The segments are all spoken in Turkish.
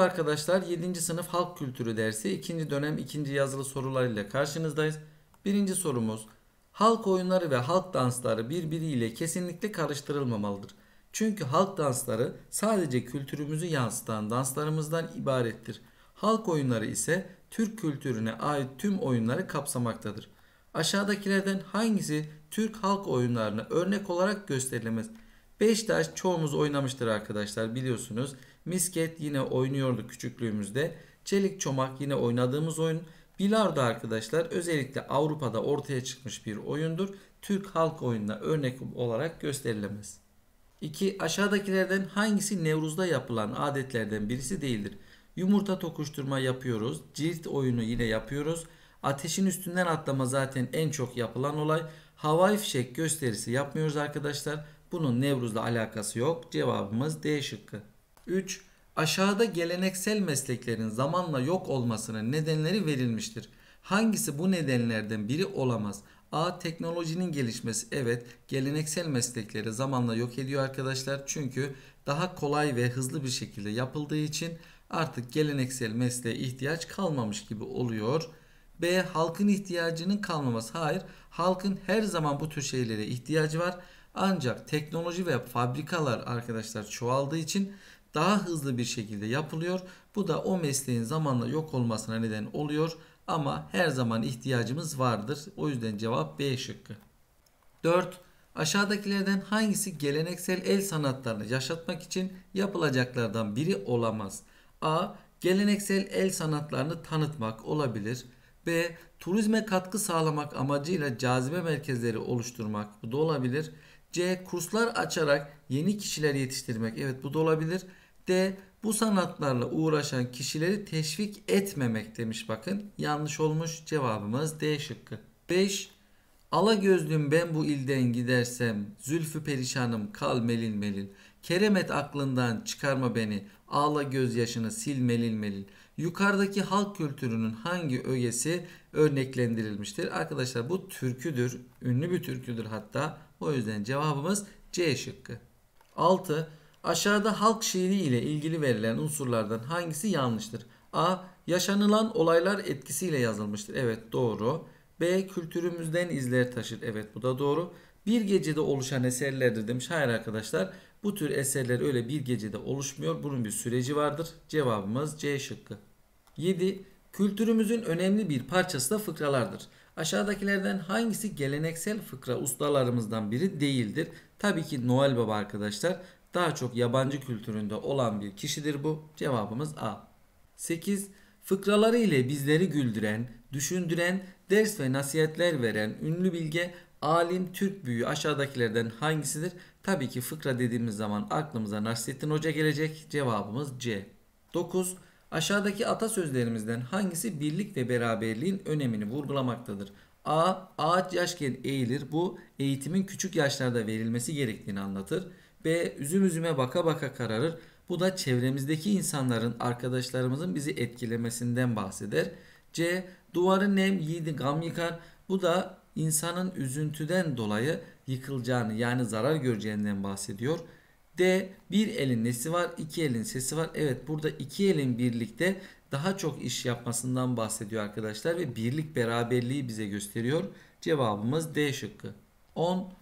Merhaba arkadaşlar 7. sınıf halk kültürü dersi 2. dönem 2. yazılı sorularıyla karşınızdayız. 1. sorumuz halk oyunları ve halk dansları birbiriyle kesinlikle karıştırılmamalıdır. Çünkü halk dansları sadece kültürümüzü yansıtan danslarımızdan ibarettir. Halk oyunları ise Türk kültürüne ait tüm oyunları kapsamaktadır. Aşağıdakilerden hangisi Türk halk oyunlarını örnek olarak gösterilemez? Beşiktaş çoğumuz oynamıştır arkadaşlar biliyorsunuz. Misket yine oynuyordu küçüklüğümüzde. Çelik çomak yine oynadığımız oyun. Bilardo arkadaşlar özellikle Avrupa'da ortaya çıkmış bir oyundur. Türk halk oyununa örnek olarak gösterilemez. 2. Aşağıdakilerden hangisi Nevruz'da yapılan adetlerden birisi değildir? Yumurta tokuşturma yapıyoruz. Cilt oyunu yine yapıyoruz. Ateşin üstünden atlama zaten en çok yapılan olay. Havai fişek gösterisi yapmıyoruz arkadaşlar. Bunun Nevruz'la alakası yok. Cevabımız D şıkkı. 3. Aşağıda geleneksel mesleklerin zamanla yok olmasının nedenleri verilmiştir. Hangisi bu nedenlerden biri olamaz? A. Teknolojinin gelişmesi. Evet geleneksel meslekleri zamanla yok ediyor arkadaşlar. Çünkü daha kolay ve hızlı bir şekilde yapıldığı için artık geleneksel mesleğe ihtiyaç kalmamış gibi oluyor. B. Halkın ihtiyacının kalmaması. Hayır halkın her zaman bu tür şeylere ihtiyacı var. Ancak teknoloji ve fabrikalar arkadaşlar çoğaldığı için daha hızlı bir şekilde yapılıyor. Bu da o mesleğin zamanla yok olmasına neden oluyor ama her zaman ihtiyacımız vardır. O yüzden cevap B şıkkı. 4. Aşağıdakilerden hangisi geleneksel el sanatlarını yaşatmak için yapılacaklardan biri olamaz? A. Geleneksel el sanatlarını tanıtmak olabilir. B. Turizme katkı sağlamak amacıyla cazibe merkezleri oluşturmak bu da olabilir. C. Kurslar açarak yeni kişiler yetiştirmek. Evet bu da olabilir. D. Bu sanatlarla uğraşan kişileri teşvik etmemek demiş bakın. Yanlış olmuş cevabımız D şıkkı. 5. Ala gözlüm ben bu ilden gidersem zülfü perişanım kal melin melin. Keremet aklından çıkarma beni. Ağla gözyaşını sil melil melil. Yukarıdaki halk kültürünün hangi ögesi örneklendirilmiştir? Arkadaşlar bu türküdür. Ünlü bir türküdür hatta. O yüzden cevabımız C şıkkı. 6. Aşağıda halk şiiri ile ilgili verilen unsurlardan hangisi yanlıştır? A. Yaşanılan olaylar etkisiyle yazılmıştır. Evet doğru. B. Kültürümüzden izler taşır. Evet bu da doğru. Bir gecede oluşan eserlerdir demiş. Hayır arkadaşlar. Bu tür eserler öyle bir gecede oluşmuyor. Bunun bir süreci vardır. Cevabımız C şıkkı. 7. Kültürümüzün önemli bir parçası da fıkralardır. Aşağıdakilerden hangisi geleneksel fıkra ustalarımızdan biri değildir? Tabii ki Noel Baba arkadaşlar. Daha çok yabancı kültüründe olan bir kişidir bu. Cevabımız A. 8. Fıkraları ile bizleri güldüren, düşündüren, ders ve nasihatler veren ünlü bilge alim Türk büyüğü aşağıdakilerden hangisidir? Tabii ki fıkra dediğimiz zaman aklımıza Nasrettin Hoca gelecek. Cevabımız C. 9. Aşağıdaki atasözlerimizden hangisi birlik ve beraberliğin önemini vurgulamaktadır? A. Ağaç yaşken eğilir. Bu eğitimin küçük yaşlarda verilmesi gerektiğini anlatır. B. Üzüm üzüme baka baka kararır. Bu da çevremizdeki insanların, arkadaşlarımızın bizi etkilemesinden bahseder. C. Duvarı nem yiğidi gam yıkar. Bu da insanın üzüntüden dolayı yıkılacağını yani zarar göreceğinden bahsediyor. D bir elin nesi var iki elin sesi var. Evet burada iki elin birlikte daha çok iş yapmasından bahsediyor arkadaşlar ve birlik beraberliği bize gösteriyor. Cevabımız D şıkkı. 10.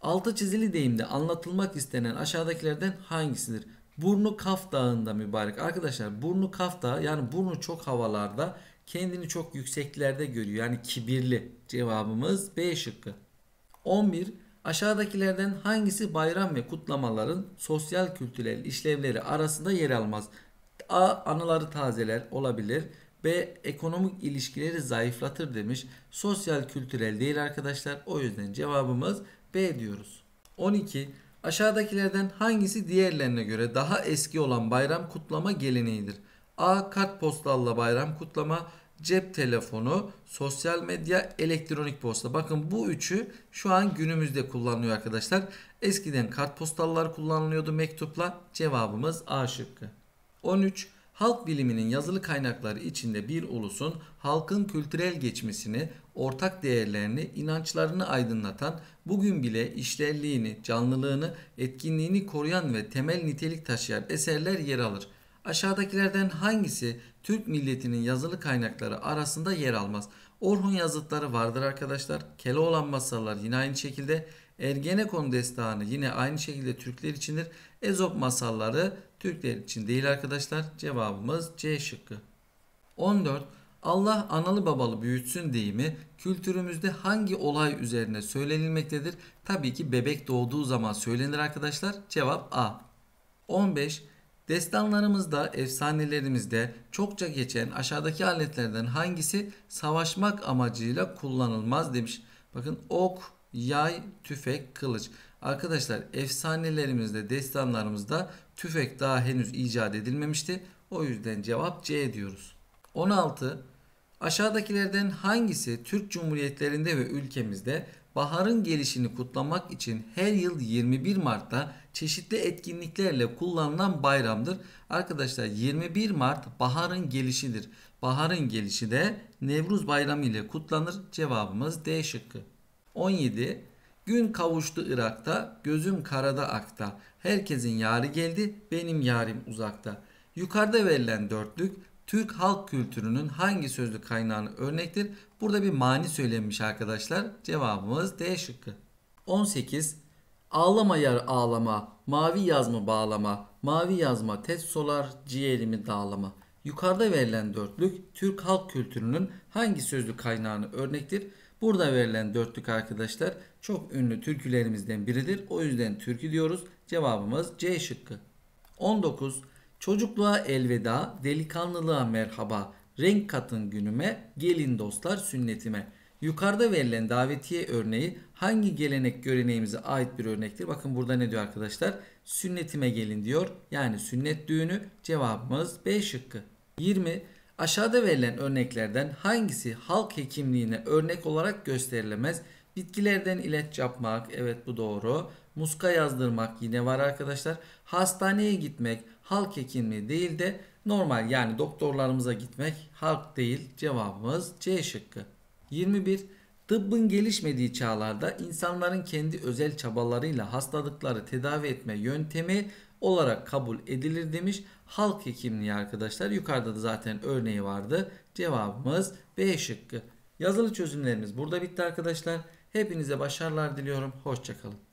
Altı çizili deyimde anlatılmak istenen aşağıdakilerden hangisidir? Burnu Kaf Dağı'nda mübarek. Arkadaşlar burnu Kaf Dağı yani burnu çok havalarda kendini çok yükseklerde görüyor. Yani kibirli cevabımız B şıkkı. 11. Aşağıdakilerden hangisi bayram ve kutlamaların sosyal kültürel işlevleri arasında yer almaz? A. Anıları tazeler olabilir. B. Ekonomik ilişkileri zayıflatır demiş. Sosyal kültürel değil arkadaşlar. O yüzden cevabımız B diyoruz. 12. Aşağıdakilerden hangisi diğerlerine göre daha eski olan bayram kutlama geleneğidir? A. Kartpostalla bayram kutlama cep telefonu, sosyal medya, elektronik posta. Bakın bu üçü şu an günümüzde kullanılıyor arkadaşlar. Eskiden kartpostallar kullanılıyordu mektupla. Cevabımız A şıkkı. 13. Halk biliminin yazılı kaynakları içinde bir ulusun halkın kültürel geçmişini, ortak değerlerini, inançlarını aydınlatan, bugün bile işlerliğini, canlılığını, etkinliğini koruyan ve temel nitelik taşıyan eserler yer alır. Aşağıdakilerden hangisi Türk milletinin yazılı kaynakları arasında yer almaz? Orhun yazıtları vardır arkadaşlar. Keloğlan masalları yine aynı şekilde. Ergenekon destanı yine aynı şekilde Türkler içindir. Ezop masalları Türkler için değil arkadaşlar. Cevabımız C şıkkı. 14. Allah analı babalı büyütsün deyimi kültürümüzde hangi olay üzerine söylenilmektedir? Tabii ki bebek doğduğu zaman söylenir arkadaşlar. Cevap A. 15. Destanlarımızda, efsanelerimizde çokça geçen aşağıdaki aletlerden hangisi savaşmak amacıyla kullanılmaz demiş. Bakın ok, yay, tüfek, kılıç. Arkadaşlar efsanelerimizde, destanlarımızda tüfek daha henüz icat edilmemişti. O yüzden cevap C diyoruz. 16. Aşağıdakilerden hangisi Türk Cumhuriyetlerinde ve ülkemizde baharın gelişini kutlamak için her yıl 21 Mart'ta çeşitli etkinliklerle kullanılan bayramdır. Arkadaşlar 21 Mart baharın gelişidir. Baharın gelişi de Nevruz Bayramı ile kutlanır. Cevabımız D şıkkı. 17. Gün kavuştu Irak'ta, gözüm karada akta. Herkesin yarı geldi, benim yarim uzakta. Yukarıda verilen dörtlük Türk halk kültürünün hangi sözlü kaynağını örnektir? Burada bir mani söylenmiş arkadaşlar. Cevabımız D şıkkı. 18. Ağlama yar ağlama, mavi yazma bağlama, mavi yazma tez solar, ciğerimi dağlama. Yukarıda verilen dörtlük Türk halk kültürünün hangi sözlü kaynağını örnektir? Burada verilen dörtlük arkadaşlar çok ünlü türkülerimizden biridir. O yüzden türkü diyoruz. Cevabımız C şıkkı. 19. Çocukluğa elveda, delikanlılığa merhaba, renk katın günüme, gelin dostlar sünnetime. Yukarıda verilen davetiye örneği hangi gelenek göreneğimize ait bir örnektir? Bakın burada ne diyor arkadaşlar? Sünnetime gelin diyor. Yani sünnet düğünü cevabımız B şıkkı. 20. Aşağıda verilen örneklerden hangisi halk hekimliğine örnek olarak gösterilemez? Bitkilerden ilaç yapmak evet bu doğru muska yazdırmak yine var arkadaşlar. Hastaneye gitmek halk hekimliği değil de normal yani doktorlarımıza gitmek halk değil cevabımız C şıkkı. 21. Tıbbın gelişmediği çağlarda insanların kendi özel çabalarıyla hastalıkları tedavi etme yöntemi olarak kabul edilir demiş. Halk hekimliği arkadaşlar yukarıda da zaten örneği vardı. Cevabımız B şıkkı. Yazılı çözümlerimiz burada bitti arkadaşlar. Hepinize başarılar diliyorum. Hoşçakalın.